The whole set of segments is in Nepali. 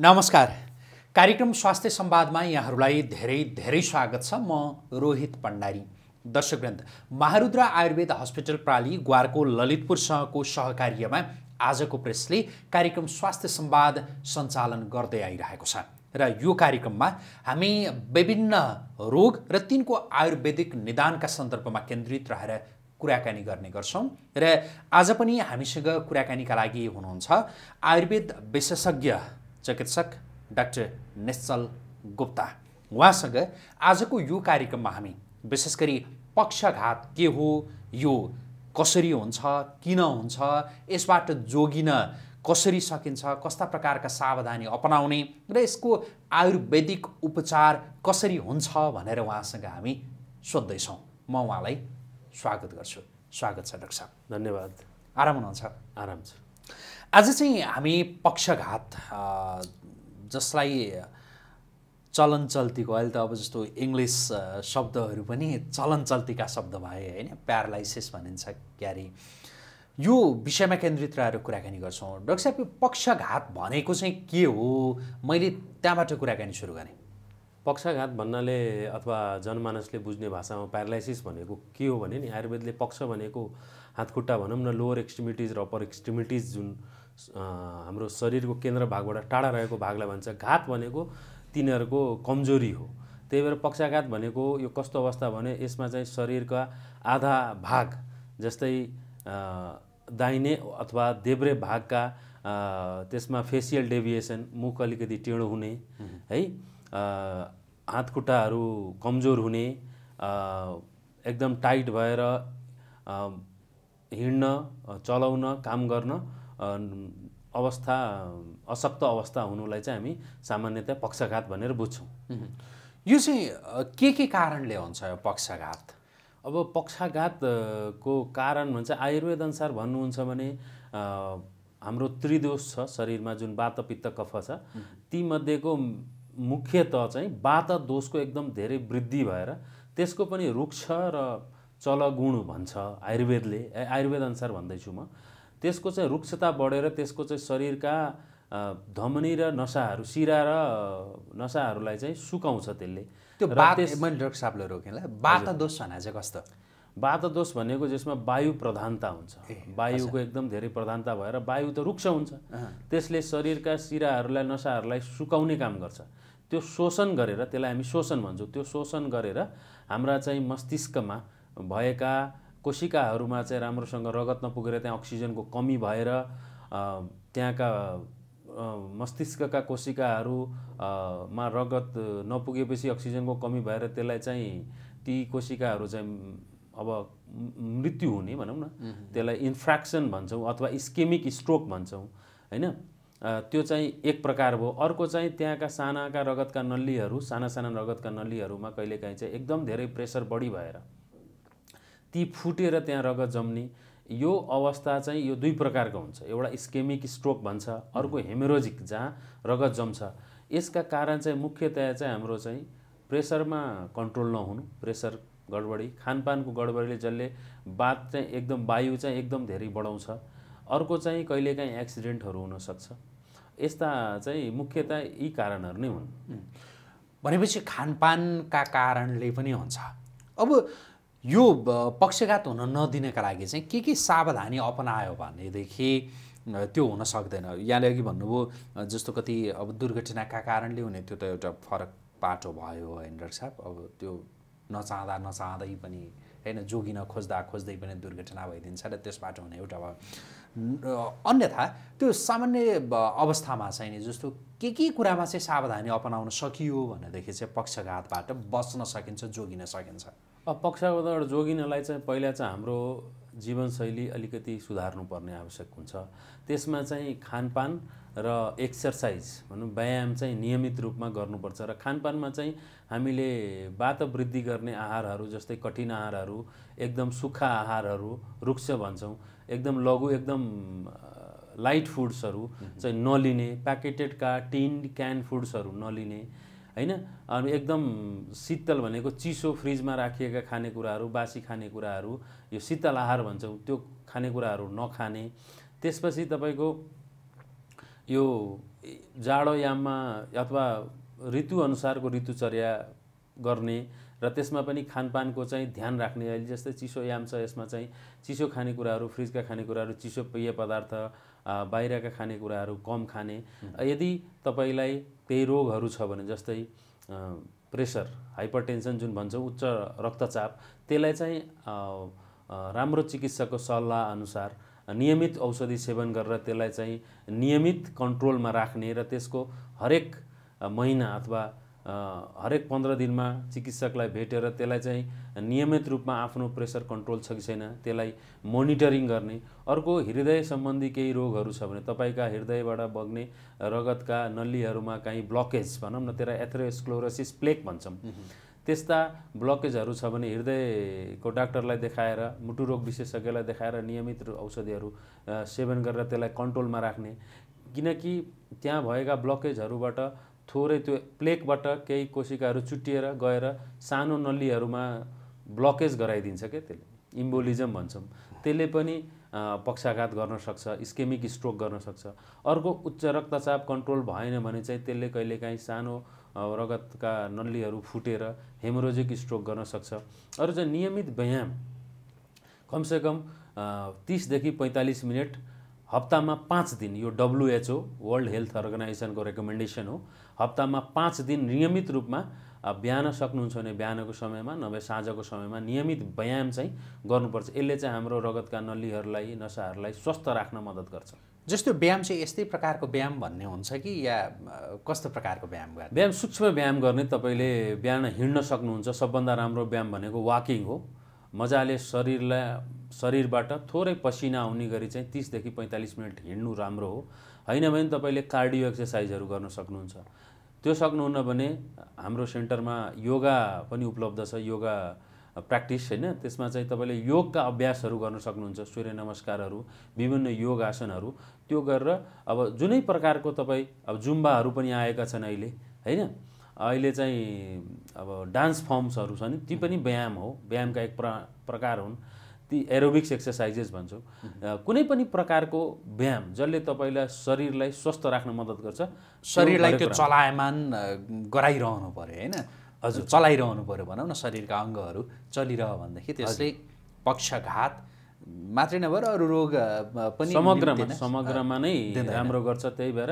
नमस्कार कार्यक्रम स्वास्थ्य संवादमा यहाँहरूलाई धेरै धेरै स्वागत छ म रोहित पण्डारी दर्शकवृन्द महारुद्र आयुर्वेद हस्पिटल प्राली ग्वारको ललितपुरसँगको सहकार्यमा आजको प्रेसले कार्यक्रम स्वास्थ्य संवाद सञ्चालन गर्दै आइरहेको छ र यो कार्यक्रममा हामी विभिन्न रोग र तिनको आयुर्वेदिक निदानका सन्दर्भमा केन्द्रित रहेर कुराकानी गर्ने गर्छौँ र आज पनि हामीसँग कुराकानीका लागि हुनुहुन्छ आयुर्वेद विशेषज्ञ चिकित्सक डाक्टर निश्चल गुप्ता उहाँसँग आजको यो कार्यक्रममा हामी विशेष गरी पक्षघात के हो यो कसरी हुन्छ किन हुन्छ यसबाट जोगिन कसरी सकिन्छ कस्ता प्रकारका सावधानी अपनाउने र यसको आयुर्वेदिक उपचार कसरी हुन्छ भनेर उहाँसँग हामी सोध्दैछौँ म उहाँलाई स्वागत गर्छु स्वागत छ डाक्टर साहब धन्यवाद आराम हुनुहुन्छ आराम छ आज चाहिँ हामी पक्षघात जसलाई चलन चल्तीको अहिले त अब जस्तो इङ्ग्लिस शब्दहरू पनि चलन चल्तीका शब्द भए होइन प्यारालाइसिस भनिन्छ क्यारी यो विषयमा केन्द्रित रहेर कुराकानी गर्छौँ डाक्टर साहब यो पक्षघात भनेको चाहिँ के हो मैले त्यहाँबाट कुराकानी सुरु गरेँ पक्षघात भन्नाले अथवा जनमानसले बुझ्ने भाषामा प्यारालाइसिस भनेको के हो भने नि आयुर्वेदले पक्ष भनेको हातखुट्टा भनौँ न लोवर एक्सट्रिमिटिज र अप्पर एक्सट्रिमिटिज जुन हाम्रो शरीरको केन्द्र भागबाट टाढा रहेको भागलाई भन्छ घात भनेको तिनीहरूको कमजोरी हो त्यही भएर पक्षाघात भनेको यो कस्तो अवस्था भने यसमा चाहिँ शरीरका आधा भाग जस्तै दाहिने अथवा देब्रे भागका त्यसमा फेसियल डेभिएसन मुख अलिकति टेढो हुने है हात खुट्टाहरू कमजोर हुने एकदम टाइट भएर हिँड्न चलाउन काम गर्न अवस्था अशक्त अवस्था हुनुलाई चाहिँ हामी सामान्यतया पक्षघात भनेर बुझ्छौँ यो चाहिँ के के कारणले हुन्छ यो पक्षघात अब पक्षाघातको कारण भन्छ आयुर्वेद अनुसार भन्नुहुन्छ भने हाम्रो त्रिदोष छ शरीरमा जुन वात पित्त कफ छ तीमध्येको मुख्यत चाहिँ वात दोषको एकदम धेरै वृद्धि भएर त्यसको पनि रुक्ष र चलगुण भन्छ आयुर्वेदले आयुर्वेद अनुसार भन्दैछु म त्यसको चाहिँ रुक्षता बढेर त्यसको चाहिँ शरीरका धमनी र नसाहरू सिरा र नसाहरूलाई चाहिँ सुकाउँछ त्यसले त्यो मैले डाक्टर साहबलाई रोकेँ बात दोष भने चाहिँ कस्तो बात दोष भनेको जसमा वायु प्रधानता हुन्छ वायुको एकदम धेरै प्रधानता भएर वायु त रुक्ष हुन्छ त्यसले शरीरका सिराहरूलाई नसाहरूलाई सुकाउने काम गर्छ त्यो शोषण गरेर त्यसलाई हामी शोषण भन्छौँ त्यो शोषण गरेर हाम्रा चाहिँ मस्तिष्कमा भएका कोशिकाहरूमा चाहिँ राम्रोसँग रगत नपुगेर त्यहाँ अक्सिजनको कमी भएर त्यहाँका मस्तिष्कका कोशिकाहरूमा रगत नपुगेपछि अक्सिजनको कमी भएर त्यसलाई चाहिँ ती कोशिकाहरू चाहिँ अब मृत्यु हुने भनौँ न त्यसलाई इन्फ्रेक्सन भन्छौँ अथवा स्केमिक स्ट्रोक भन्छौँ होइन त्यो चाहिँ एक प्रकार भयो अर्को चाहिँ त्यहाँका सानाका रगतका नलीहरू साना साना रगतका नलीहरूमा कहिलेकाहीँ चाहिँ एकदम धेरै प्रेसर बढी भएर ती फुटेर त्यहाँ रगत जम्ने यो अवस्था चाहिँ यो दुई प्रकारको हुन्छ एउटा स्केमिक स्ट्रोक भन्छ अर्को हेमेरोजिक जहाँ रगत जम्छ यसका कारण चाहिँ मुख्यतया चाहिँ हाम्रो चाहिँ प्रेसरमा कन्ट्रोल नहुनु प्रेसर गडबडी खानपानको गडबडीले जसले बात चाहिँ एकदम वायु चाहिँ एकदम धेरै बढाउँछ अर्को चाहिँ कहिलेकाहीँ एक्सिडेन्टहरू हुनसक्छ यस्ता चाहिँ मुख्यतया यी कारणहरू नै हुन् भनेपछि खानपानका कारणले पनि हुन्छ अब यो पक्षघात हुन नदिनका लागि चाहिँ के के सावधानी अपनायो भनेदेखि त्यो हुन सक्दैन यहाँले अघि भन्नुभयो जस्तो कति अब दुर्घटनाका कारणले हुने त्यो त एउटा फरक पाटो भयो होइन डाक्टर साहब अब त्यो नचाहँदा नचाहँदै पनि होइन जोगिन खोज्दा खोज्दै पनि दुर्घटना भइदिन्छ र त्यसबाट हुने एउटा भयो अन्यथा त्यो सामान्य अवस्थामा चाहिँ नि जस्तो के के कुरामा चाहिँ सावधानी अपनाउन सकियो भनेदेखि चाहिँ पक्षघातबाट बच्न सकिन्छ जोगिन सकिन्छ अब पक्षबाट जोगिनलाई चाहिँ पहिला चाहिँ हाम्रो जीवनशैली अलिकति सुधार्नुपर्ने आवश्यक हुन्छ त्यसमा चाहिँ खानपान र एक्सर्साइज भनौँ व्यायाम चाहिँ नियमित रूपमा गर्नुपर्छ र खानपानमा चाहिँ हामीले वात वृद्धि गर्ने आहारहरू जस्तै कठिन आहारहरू एकदम सुक्खा आहारहरू रुक्ष भन्छौँ एकदम लघु एकदम लाइट फुड्सहरू चाहिँ नलिने प्याकेटेडका टिन क्यान फुड्सहरू नलिने होइन अनि एकदम शीतल भनेको चिसो फ्रिजमा राखिएका खानेकुराहरू बासी खानेकुराहरू यो शीतल आहार भन्छौँ त्यो खानेकुराहरू नखाने त्यसपछि तपाईँको यो जाडोयाममा अथवा ऋतुअनुसारको ऋतुचर्या गर्ने र त्यसमा पनि खानपानको चाहिँ ध्यान राख्ने अहिले जस्तै चिसो याम छ यसमा चाहिँ चिसो खानेकुराहरू फ्रिजका खानेकुराहरू चिसो पेय पदार्थ बाहिरका खानेकुराहरू कम खाने यदि तपाईँलाई केही रोगहरू छ भने जस्तै प्रेसर हाइपरटेन्सन जुन भन्छौँ उच्च रक्तचाप त्यसलाई चाहिँ राम्रो चिकित्सकको अनुसार नियमित औषधि सेवन गरेर त्यसलाई चाहिँ नियमित कन्ट्रोलमा राख्ने र त्यसको हरेक महिना अथवा हरेक पन्ध्र दिनमा चिकित्सकलाई भेटेर त्यसलाई चाहिँ नियमित रूपमा आफ्नो प्रेसर कन्ट्रोल छ कि छैन त्यसलाई मोनिटरिङ गर्ने अर्को हृदय सम्बन्धी केही रोगहरू छ भने तपाईँका हृदयबाट बग्ने रगतका नलीहरूमा काहीँ ब्लकेज भनौँ न त्यसलाई एथ्रोस्क्लोरोसिस प्लेक भन्छौँ त्यस्ता ब्लकेजहरू छ भने हृदयको डाक्टरलाई देखाएर मुटु रोग विशेषज्ञलाई देखाएर नियमित औषधिहरू सेवन गरेर त्यसलाई कन्ट्रोलमा राख्ने किनकि त्यहाँ भएका ब्लकेजहरूबाट थोरै त्यो प्लेकबाट केही कोशिकाहरू चुटिएर गएर सानो नलीहरूमा ब्लकेज गराइदिन्छ क्या त्यसले इम्बोलिजम भन्छौँ त्यसले पनि पक्षाघात गर्न सक्छ स्केमिक स्ट्रोक गर्न सक्छ अर्को उच्च रक्तचाप कन्ट्रोल भएन भने चाहिँ त्यसले कहिलेकाहीँ सानो रगतका नलीहरू फुटेर हेमोरोजिक स्ट्रोक गर्न सक्छ अरू चाहिँ नियमित व्यायाम कमसेकम तिसदेखि पैँतालिस मिनट हप्तामा पाँच दिन यो डब्लुएचओ वर्ल्ड हेल्थ अर्गनाइजेसनको रेकमेन्डेसन हो हप्तामा पाँच दिन नियमित रूपमा बिहान सक्नुहुन्छ भने बिहानको समयमा नभए साँझको समयमा नियमित व्यायाम चाहिँ गर्नुपर्छ यसले चाहिँ हाम्रो रगतका नलीहरूलाई नसाहरूलाई स्वस्थ राख्न मद्दत गर्छ जस्तो व्यायाम चाहिँ यस्तै प्रकारको व्यायाम भन्ने हुन्छ कि या कस्तो प्रकारको व्यायाम गर्ने व्यायाम सूक्ष्म व्यायाम गर्ने तपाईँले बिहान हिँड्न सक्नुहुन्छ सबभन्दा राम्रो व्यायाम भनेको वाकिङ हो मजाले शरीरलाई शरीरबाट थोरै पसिना आउने गरी चाहिँ तिसदेखि पैँतालिस मिनट हिँड्नु राम्रो हो होइन भने तपाईँले कार्डियो एक्सर्साइजहरू गर्न सक्नुहुन्छ त्यो सक्नुहुन्न भने हाम्रो सेन्टरमा योगा पनि उपलब्ध छ योगा प्र्याक्टिस होइन त्यसमा चाहिँ तपाईँले योगका अभ्यासहरू गर्न सक्नुहुन्छ सूर्य नमस्कारहरू विभिन्न योग आसनहरू त्यो गरेर अब जुनै प्रकारको तपाईँ अब जुम्बाहरू पनि आएका छन् अहिले होइन अहिले चाहिँ अब डान्स फर्म्सहरू छन् ती पनि व्यायाम हो व्यायामका एक प्र प्रकार हुन् ती एरोबिक्स एक्सर्साइजेस भन्छौँ कुनै पनि प्रकारको व्यायाम जसले तपाईँलाई शरीरलाई स्वस्थ राख्न मद्दत गर्छ शरीरलाई त्यो चलायमान गराइरहनु पऱ्यो होइन हजुर चलाइरहनु पऱ्यो भनौँ न शरीरका अङ्गहरू चलिरह भनेदेखि त्यसले पक्षघात मात्रै नभएर अरू रोग पनि समग्रमा समग्रमा नै राम्रो गर्छ त्यही भएर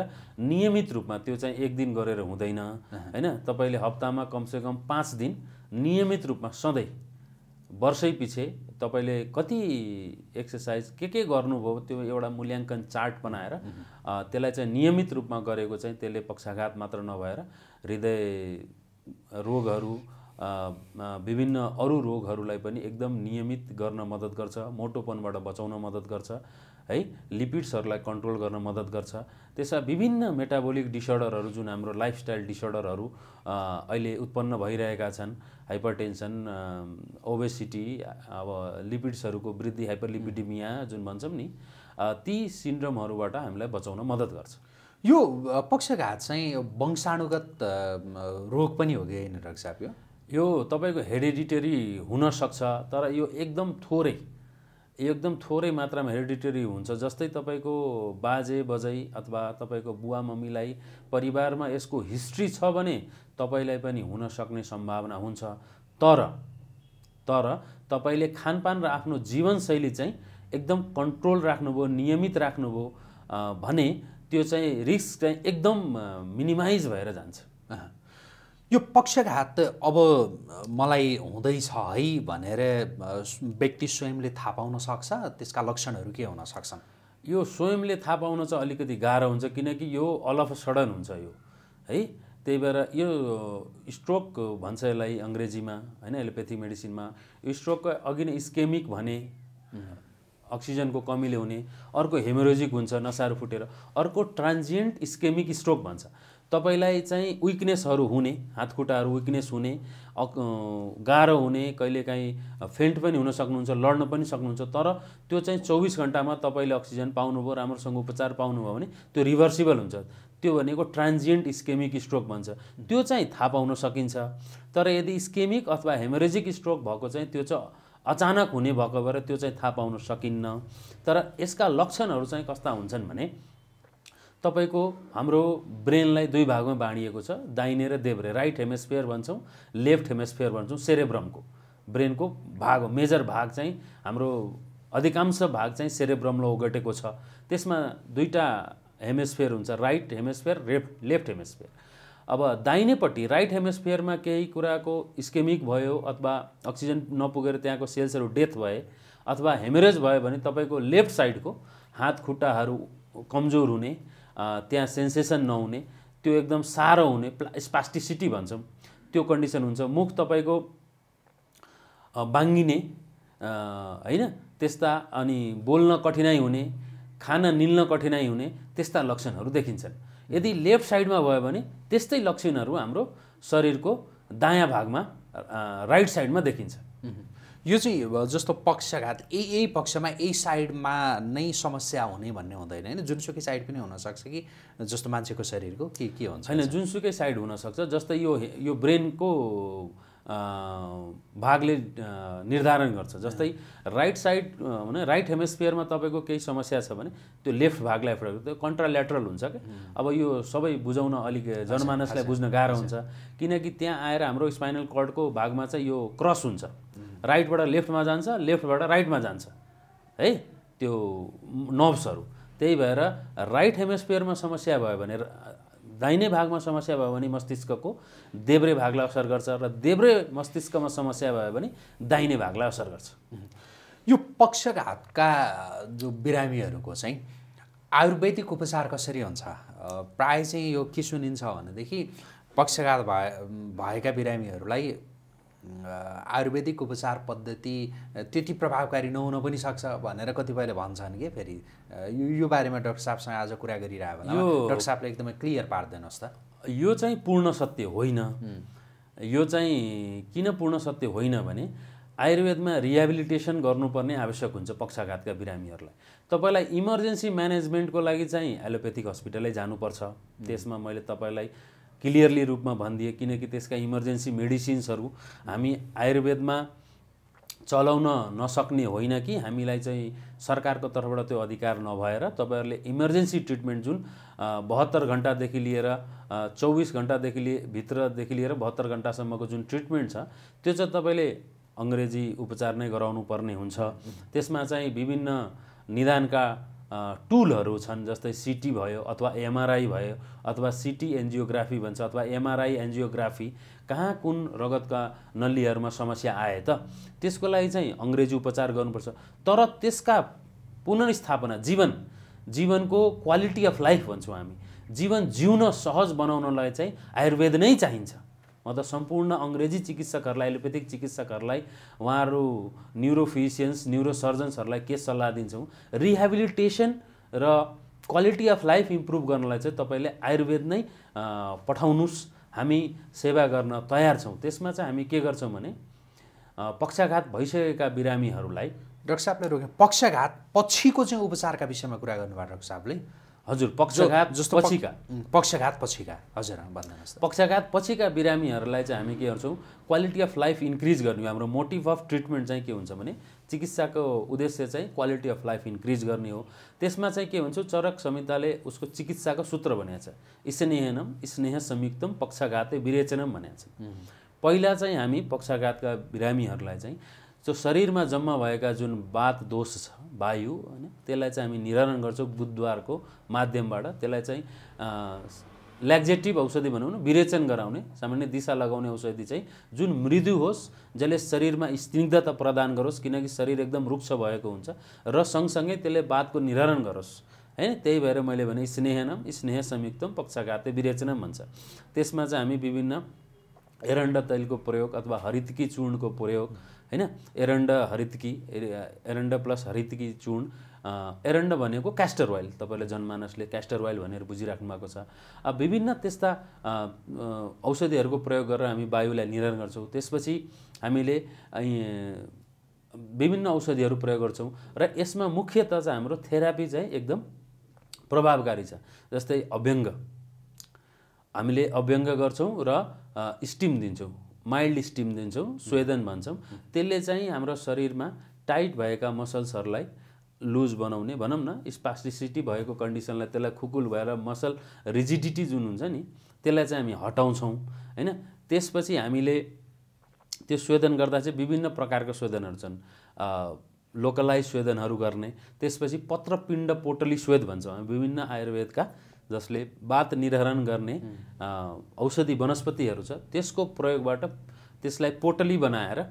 नियमित रूपमा त्यो चाहिँ एक दिन गरेर हुँदैन होइन तपाईँले हप्तामा कमसेकम पाँच दिन नियमित रूपमा सधैँ वर्षै पछि तपाईँले कति एक्सर्साइज के के गर्नुभयो त्यो एउटा मूल्याङ्कन चार्ट बनाएर त्यसलाई चाहिँ नियमित रूपमा गरेको चाहिँ त्यसले पक्षाघात मात्र नभएर हृदय रोगहरू विभिन्न अरू रोगहरूलाई पनि एकदम नियमित गर्न मद्दत गर्छ मोटोपनबाट बचाउन मद्दत गर्छ है लिपिड्सहरूलाई कन्ट्रोल गर्न मद्दत गर्छ त्यसमा विभिन्न मेटाबोलिक डिसअर्डरहरू जुन हाम्रो लाइफस्टाइल डिसअर्डरहरू अहिले उत्पन्न भइरहेका छन् हाइपरटेन्सन ओबेसिटी अब लिपिड्सहरूको वृद्धि हाइपरलिपिडिमिया जुन भन्छौँ नि ती सिन्ड्रमहरूबाट हामीलाई बचाउन मद्दत गर्छ यो पक्षघात चाहिँ वंशाणुगत रोग पनि हो कि होइन डाक्टर यो तपाईँको हेरिडिटेरी हुनसक्छ तर यो एकदम थोरै एकदम थोरै मात्रामा हेरिडिटेरी हुन्छ जस्तै तपाईँको बाजे बजै अथवा तपाईँको बुवा मम्मीलाई परिवारमा यसको हिस्ट्री छ भने तपाईँलाई पनि हुन सक्ने सम्भावना हुन्छ तर तर तपाईँले खानपान र आफ्नो जीवनशैली चाहिँ एकदम कन्ट्रोल राख्नुभयो नियमित राख्नुभयो भने त्यो चाहिँ रिस्क चाहिँ एकदम मिनिमाइज भएर जान्छ यो पक्षघात अब मलाई हुँदैछ है भनेर व्यक्ति स्वयंले थाहा पाउन सक्छ त्यसका लक्षणहरू के हुन सक्छन् यो स्वयंले थाहा पाउन चाहिँ अलिकति गाह्रो हुन्छ किनकि यो अफ सडन हुन्छ यो है त्यही भएर यो स्ट्रोक भन्छ यसलाई अङ्ग्रेजीमा होइन एलोप्याथी मेडिसिनमा यो स्ट्रोकको अघि नै स्केमिक भने अक्सिजनको कमीले हुने अर्को हेमोरोजिक हुन्छ नसाहरू फुटेर अर्को ट्रान्जिएन्ट स्केमिक स्ट्रोक भन्छ तपाईँलाई चाहिँ विकनेसहरू हुने हातखुट्टाहरू विकनेस हुने गाह्रो हुने कहिलेकाहीँ फेन्ट पनि हुन सक्नुहुन्छ लड्न पनि सक्नुहुन्छ तर त्यो चाहिँ चौबिस घन्टामा तपाईँले अक्सिजन पाउनुभयो राम्रोसँग उपचार पाउनुभयो भने त्यो रिभर्सिबल हुन्छ त्यो भनेको ट्रान्जिएन्ट स्केमिक स्ट्रोक भन्छ त्यो चाहिँ थाहा पाउन सकिन्छ तर यदि स्केमिक अथवा हेमरेजिक स्ट्रोक भएको चाहिँ त्यो चाहिँ अचानक हुने भएको भएर त्यो चाहिँ थाहा पाउन सकिन्न तर यसका लक्षणहरू चाहिँ कस्ता हुन्छन् भने तपाईँको हाम्रो ब्रेनलाई दुई भागमा बाँडिएको छ दाहिने र देब्रे राइट हेमोस्फियर भन्छौँ लेफ्ट हेमोस्फियर भन्छौँ सेरेब्रमको ब्रेनको भाग हो मेजर भाग चाहिँ हाम्रो अधिकांश भाग चाहिँ सेरेब्रमलाई ओगटेको छ त्यसमा दुईवटा हेमोस्फियर हुन्छ right hemisphere left left hemisphere अब दाहिनेपट्टि राइट हेमोस्फियरमा केही कुराको स्केमिक भयो अथवा अक्सिजन नपुगेर त्यहाँको सेल्सहरू डेथ भए अथवा हेमेरेज भयो भने तपाईँको लेफ्ट साइडको हात खुट्टाहरू कमजोर हुने त्यहाँ सेन्सेसन नहुने त्यो एकदम साह्रो हुने स्पास्टिसिटी भन्छौँ त्यो कन्डिसन हुन्छ मुख तपाईँको बाङ्गिने होइन त्यस्ता अनि बोल्न कठिनाइ हुने खान निल्न कठिनाइ हुने त्यस्ता लक्षणहरू देखिन्छन् यदि लेफ्ट साइडमा भयो भने त्यस्तै लक्षणहरू हाम्रो शरीरको दायाँ भागमा राइट साइडमा देखिन्छ यो चाहिँ जस्तो पक्षघात ए ए पक्षमा ए साइडमा नै समस्या हुने भन्ने हुँदैन होइन जुनसुकै साइड पनि हुनसक्छ कि जस्तो मान्छेको शरीरको के के हुन्छ होइन जुनसुकै साइड हुनसक्छ जस्तै यो यो ब्रेनको भागले निर्धारण गर्छ जस्तै राइट साइड भने राइट हेमोस्फियरमा तपाईँको केही समस्या छ भने त्यो लेफ्ट भागलाई त्यो कन्ट्रालेट्रल हुन्छ क्या अब यो सबै बुझाउन अलिक जनमानसलाई बुझ्न गाह्रो हुन्छ किनकि त्यहाँ आएर हाम्रो स्पाइनल कर्डको भागमा चाहिँ यो क्रस हुन्छ राइटबाट लेफ्टमा जान्छ लेफ्टबाट राइटमा जान्छ है त्यो नर्भ्सहरू त्यही भएर राइट हेमोस्फियरमा समस्या भयो भने दाहिने भागमा समस्या भयो भने मस्तिष्कको देब्रे भागलाई असर गर्छ र देब्रे मस्तिष्कमा समस्या भयो भने दाहिने भागलाई असर गर्छ यो पक्षघातका जो बिरामीहरूको चाहिँ आयुर्वेदिक उपचार कसरी हुन्छ प्राय चाहिँ यो के सुनिन्छ भनेदेखि पक्षघात भए भएका बिरामीहरूलाई आयुर्वेदिक उपचार पद्धति त्यति प्रभावकारी नहुन पनि सक्छ भनेर कतिपयले भन्छन् कि फेरि यो बारेमा डक्टर साहबसँग आज कुरा गरिरहेको होला डक्टर साहबले एकदमै क्लियर पारिदिनुहोस् त यो चाहिँ पूर्ण सत्य होइन यो चाहिँ किन पूर्ण सत्य होइन भने आयुर्वेदमा रिहेबिलिटेसन गर्नुपर्ने आवश्यक हुन्छ पक्षाघातका बिरामीहरूलाई तपाईँलाई इमर्जेन्सी म्यानेजमेन्टको लागि चाहिँ एलोपेथिक हस्पिटलै जानुपर्छ त्यसमा मैले तपाईँलाई क्लियरली रूपमा भनिदिए किनकि त्यसका इमर्जेन्सी मेडिसिन्सहरू हामी आयुर्वेदमा चलाउन नसक्ने होइन कि हामीलाई चाहिँ सरकारको तर्फबाट त्यो अधिकार नभएर तपाईँहरूले इमर्जेन्सी ट्रिटमेन्ट जुन बहत्तर घन्टादेखि लिएर चौबिस घन्टादेखि लिए भित्रदेखि लिएर बहत्तर घन्टासम्मको जुन ट्रिटमेन्ट छ त्यो चाहिँ तपाईँले अङ्ग्रेजी उपचार नै गराउनु पर्ने हुन्छ त्यसमा चाहिँ विभिन्न निदानका टुलहरू छन् जस्तै सिटी भयो अथवा एमआरआई भयो अथवा सिटी एन्जियोग्राफी भन्छ अथवा एमआरआई एन्जियोग्राफी कहाँ कुन रगतका नलीहरूमा समस्या आए त त्यसको लागि चाहिँ अङ्ग्रेजी उपचार गर्नुपर्छ तर त्यसका पुनर्स्थापना जीवन जीवनको क्वालिटी अफ लाइफ भन्छौँ हामी जीवन जिउन सहज बनाउनलाई चाहिँ आयुर्वेद नै चाहिन्छ त सम्पूर्ण अङ्ग्रेजी चिकित्सकहरूलाई एलोपेथिक चिकित्सकहरूलाई उहाँहरू न्युरोफिसियन्स न्युरोसर्जन्सहरूलाई के सल्लाह दिन्छौँ रिहेबिलिटेसन र क्वालिटी अफ लाइफ इम्प्रुभ गर्नलाई चाहिँ तपाईँले आयुर्वेद नै पठाउनुहोस् हामी सेवा गर्न तयार छौँ त्यसमा चाहिँ हामी के गर्छौँ भने पक्षाघात भइसकेका बिरामीहरूलाई डक्टर साहबले रोक्यो पक्षघात पछिको चाहिँ उपचारका विषयमा कुरा गर्नुभयो डक्टर साहबले हजुर पक्षघात जस्तो पछिका पक्षघात पछिका हजुर भनिदिनुहोस् पक्षघात पछिका बिरामीहरूलाई चाहिँ हामी के गर्छौँ क्वालिटी अफ लाइफ इन्क्रिज गर्ने हाम्रो मोटिभ अफ ट्रिटमेन्ट चाहिँ के हुन्छ भने चिकित्साको उद्देश्य चाहिँ क्वालिटी अफ लाइफ इन्क्रिज गर्ने हो त्यसमा चाहिँ के भन्छ चरक संहिताले उसको चिकित्साको सूत्र भनेको छ स्नेहनम स्नेह संयुक्तम पक्षघातै विरेचनम भनेको छ पहिला चाहिँ हामी पक्षघातका बिरामीहरूलाई चाहिँ जो शरीरमा जम्मा भएका जुन वात दोष छ वायु होइन त्यसलाई चाहिँ हामी निवारण गर्छौँ बुधद्वारको माध्यमबाट त्यसलाई चाहिँ ल्याक्जेटिभ औषधि भनौँ न विरेचन गराउने सामान्य दिशा लगाउने औषधि चाहिँ जुन मृदु होस् जसले शरीरमा स्निग्धता प्रदान गरोस् किनकि शरीर एकदम रुक्ष भएको हुन्छ र सँगसँगै त्यसले बातको निवारण गरोस् होइन त्यही भएर मैले भने स्नेहनम स्नेह संयुक्तम पक्षघाते विरेचनम भन्छ त्यसमा चाहिँ हामी विभिन्न एरण्ड तैलको प्रयोग अथवा हरितकी चूर्णको प्रयोग होइन एरन्ड हरितकी एरन्ड प्लस हरितकी चूर्ण एरन्ड भनेको क्यास्टर ओइल तपाईँले जनमानसले क्यास्टर ओइल भनेर बुझिराख्नु भएको छ अब विभिन्न त्यस्ता औषधिहरूको प्रयोग गरेर हामी वायुलाई निरण गर्छौँ त्यसपछि हामीले विभिन्न औषधिहरू प्रयोग गर्छौँ र यसमा मुख्यत चाहिँ हाम्रो थेरापी चाहिँ एकदम प्रभावकारी छ जस्तै अभ्यङ्ग हामीले अभ्यङ्ग गर्छौँ र स्टिम दिन्छौँ माइल्ड स्टिम दिन्छौँ स्वेदन भन्छौँ त्यसले चाहिँ हाम्रो शरीरमा टाइट भएका मसल्सहरूलाई लुज बनाउने भनौँ न स्पास्टिसिटी भएको कन्डिसनलाई त्यसलाई खुकुल भएर मसल रिजिडिटी जुन हुन्छ नि त्यसलाई चाहिँ हामी हटाउँछौँ होइन त्यसपछि हामीले त्यो स्वेदन गर्दा चाहिँ विभिन्न प्रकारको स्वेदनहरू छन् लोकलाइज स्वेदनहरू गर्ने त्यसपछि पत्रपिण्ड पोटली स्वेद भन्छौँ विभिन्न आयुर्वेदका जसले बात निर्धारण गर्ने औषधि वनस्पतिहरू छ त्यसको प्रयोगबाट त्यसलाई पोटली बनाएर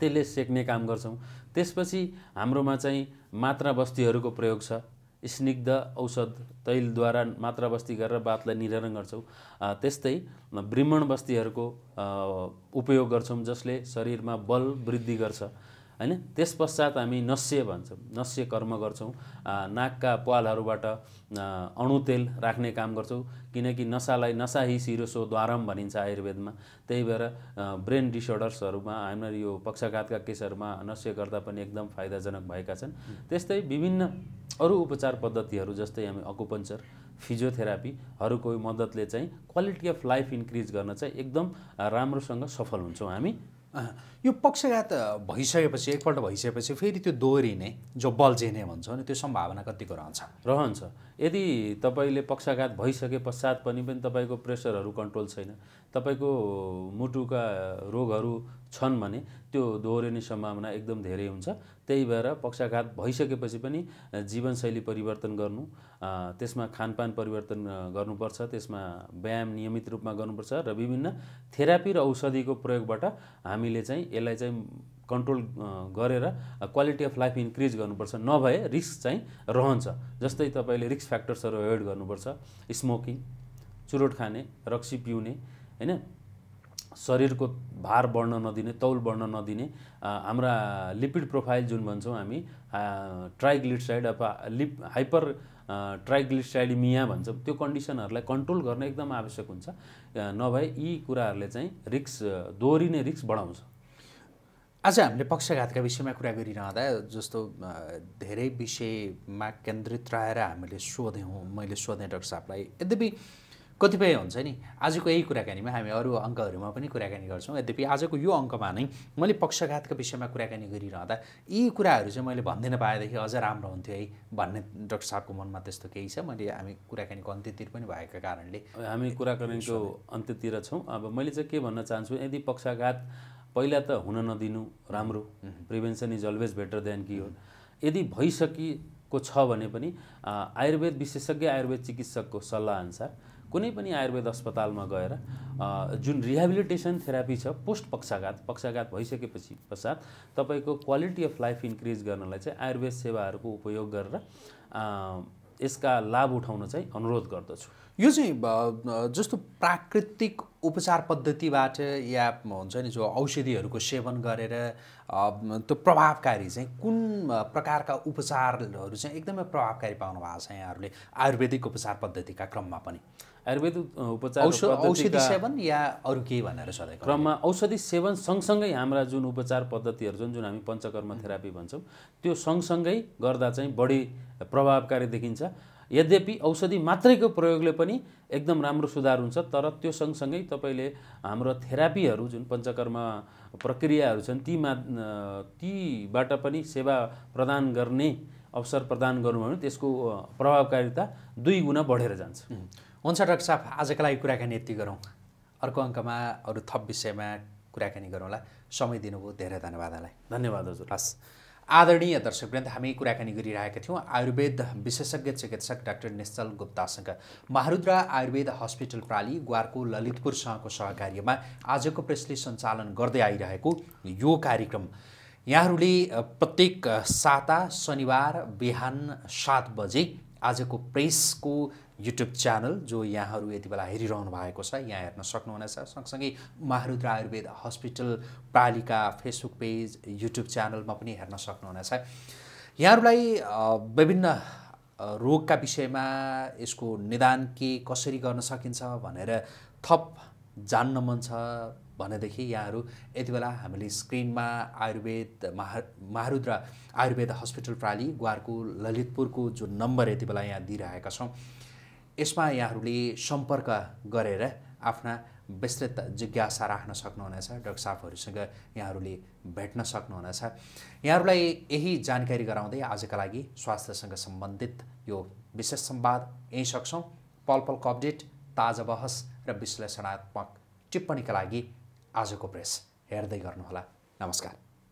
त्यसले सेक्ने काम गर्छौँ त्यसपछि हाम्रोमा चाहिँ मात्रा बस्तीहरूको प्रयोग छ स्निग्ध औषध तैलद्वारा मात्रा बस्ती गरेर बातलाई निर्धारण गर्छौँ त्यस्तै ब्रिमण बस्तीहरूको उपयोग गर्छौँ जसले शरीरमा बल वृद्धि गर्छ होइन त्यस पश्चात हामी नस्य भन्छौँ नस्य कर्म गर्छौँ नाकका प्वालहरूबाट अणुतेल राख्ने काम गर्छौँ किनकि नसालाई नसा हि सिरोसो द्वारम भनिन्छ आयुर्वेदमा त्यही भएर ब्रेन डिसअर्डर्सहरूमा हामीलाई यो पक्षघातका केसहरूमा नस्य गर्दा पनि एकदम फाइदाजनक भएका छन् त्यस्तै विभिन्न अरू उपचार पद्धतिहरू जस्तै हामी अकुपन्चर फिजियोथेरापीहरूको मद्दतले चाहिँ क्वालिटी अफ लाइफ इन्क्रिज गर्न चाहिँ एकदम राम्रोसँग सफल हुन्छौँ हामी यो पक्षघात भइसकेपछि एकपल्ट भइसकेपछि फेरि त्यो दोहोरिने जो बल्झिने भन्छ नि त्यो सम्भावना कतिको रहन्छ रहन्छ यदि तपाईँले पक्षघात भइसके पश्चात पनि पनि तपाईँको प्रेसरहरू कन्ट्रोल छैन तपाईँको मुटुका रोगहरू छन् भने त्यो दोहोरिने सम्भावना एकदम धेरै हुन्छ त्यही भएर पक्षाघात भइसकेपछि पनि जीवनशैली परिवर्तन गर्नु त्यसमा खानपान परिवर्तन गर्नुपर्छ त्यसमा व्यायाम नियमित रूपमा गर्नुपर्छ र विभिन्न थेरापी र औषधिको प्रयोगबाट हामीले चाहिँ यसलाई चाहिँ कन्ट्रोल गरेर क्वालिटी अफ लाइफ इन्क्रिज गर्नुपर्छ नभए रिस्क चाहिँ रहन्छ जस्तै तपाईँले रिस्क फ्याक्टर्सहरू एभोइड गर्नुपर्छ स्मोकिङ चुरोट खाने रक्सी पिउने होइन शरीरको भार बढ्न नदिने तौल बढ्न नदिने हाम्रा लिपिड प्रोफाइल जुन भन्छौँ हामी ट्राइग्लिसराइड अथवा लिप हाइपर ट्राइग्लिसराइडिमिया भन्छौँ त्यो कन्डिसनहरूलाई कन्ट्रोल गर्न एकदम आवश्यक हुन्छ नभए यी कुराहरूले चाहिँ रिक्स दोहोरिने रिक्स बढाउँछ आज हामीले पक्षघातका विषयमा कुरा गरिरहँदा जस्तो धेरै विषयमा केन्द्रित रहेर हामीले सोध्यौँ मैले सोधेँ डक्टर साहबलाई यद्यपि कतिपय हुन्छ नि आजको यही कुराकानीमा हामी अरू अङ्कहरूमा पनि कुराकानी गर्छौँ यद्यपि आजको यो अङ्कमा नै मैले पक्षघातको विषयमा कुराकानी गरिरहँदा यी कुराहरू चाहिँ मैले भन्दिनँ पाएदेखि अझ राम्रो हुन्थ्यो है भन्ने डक्टर साहबको मनमा त्यस्तो केही छ मैले हामी कुराकानीको अन्त्यतिर पनि भएको कारणले हामी कुराकानीको अन्त्यतिर छौँ अब मैले चाहिँ के भन्न चाहन्छु यदि पक्षघात पहिला त हुन नदिनु राम्रो prevention is always better than कि हो यदि भइसकेको छ भने पनि आयुर्वेद विशेषज्ञ आयुर्वेद चिकित्सकको सल्लाह अनुसार कुनै पनि आयुर्वेद अस्पतालमा गएर जुन रिहेबिलिटेसन थेरापी छ पोस्ट पक्षाघात पक्षाघात भइसकेपछि पश्चात तपाईँको क्वालिटी अफ लाइफ इन्क्रिज गर्नलाई चाहिँ आयुर्वेद सेवाहरूको उपयोग गरेर यसका लाभ उठाउन चाहिँ अनुरोध गर्दछु यो चाहिँ जस्तो प्राकृतिक उपचार पद्धतिबाट या हुन्छ नि जो औषधिहरूको सेवन गरेर त्यो प्रभावकारी चाहिँ कुन प्रकारका उपचारहरू चाहिँ एकदमै प्रभावकारी पाउनु भएको छ यहाँहरूले आयुर्वेदिक उपचार पद्धतिका क्रममा पनि आयुर्वेदिक उपचार औषधि सेवन या अरू केही भनेर सधैँ क्रममा औषधि सेवन सँगसँगै हाम्रा जुन उपचार पद्धतिहरू छन् जुन हामी पञ्चकर्म थेरापी भन्छौँ त्यो सँगसँगै गर्दा चाहिँ बढी प्रभावकारी देखिन्छ यद्यपि औषधि मात्रैको प्रयोगले पनि एकदम राम्रो सुधार हुन्छ तर त्यो सँगसँगै तपाईँले हाम्रो थेरापीहरू जुन पञ्चकर्म प्रक्रियाहरू छन् ती तीमा तीबाट पनि सेवा प्रदान गर्ने अवसर प्रदान गर्नुभयो भने त्यसको प्रभावकारिता दुई गुणा बढेर जान्छ हुन्छ डाक्टर साहब आजको लागि कुराकानी यति गरौँ अर्को अङ्कमा अरू थप विषयमा कुराकानी गरौँला समय दिनुभयो धेरै धन्यवाद धन्यवाद हजुर हस् आदरणीय दर्शक वृन्द हामी कुराकानी गरिरहेका थियौँ आयुर्वेद विशेषज्ञ चिकित्सक डाक्टर निश्चल गुप्तासँग महारुद्रा आयुर्वेद हस्पिटल प्राली ग्वारको ललितपुरसँगको सहकार्यमा आजको प्रेसले सञ्चालन गर्दै आइरहेको यो कार्यक्रम यहाँहरूले प्रत्येक साता शनिबार बिहान सात बजे आजको प्रेसको युट्युब च्यानल जो यहाँहरू यति बेला हेरिरहनु भएको छ यहाँ हेर्न सक्नुहुनेछ सँगसँगै महारुद्र आयुर्वेद हस्पिटल प्रालीका फेसबुक पेज युट्युब च्यानलमा पनि हेर्न सक्नुहुनेछ यहाँहरूलाई विभिन्न रोगका विषयमा यसको निदान के कसरी गर्न सकिन्छ भनेर थप जान्न मन छ भनेदेखि यहाँहरू यति बेला हामीले स्क्रिनमा आयुर्वेद महा महारुद्र आयुर्वेद हस्पिटल प्राली ग्वारको ललितपुरको जो नम्बर यति बेला यहाँ दिइरहेका छौँ यसमा यहाँहरूले सम्पर्क गरेर आफ्ना विस्तृत जिज्ञासा राख्न सक्नुहुनेछ डाक्टर साहबहरूसँग यहाँहरूले भेट्न सक्नुहुनेछ यहाँहरूलाई यही जानकारी गराउँदै आजका लागि स्वास्थ्यसँग सम्बन्धित यो विशेष संवाद यहीँ सक्छौँ पल पलको अपडेट ताजा बहस र विश्लेषणात्मक टिप्पणीका लागि आजको प्रेस हेर्दै गर्नुहोला नमस्कार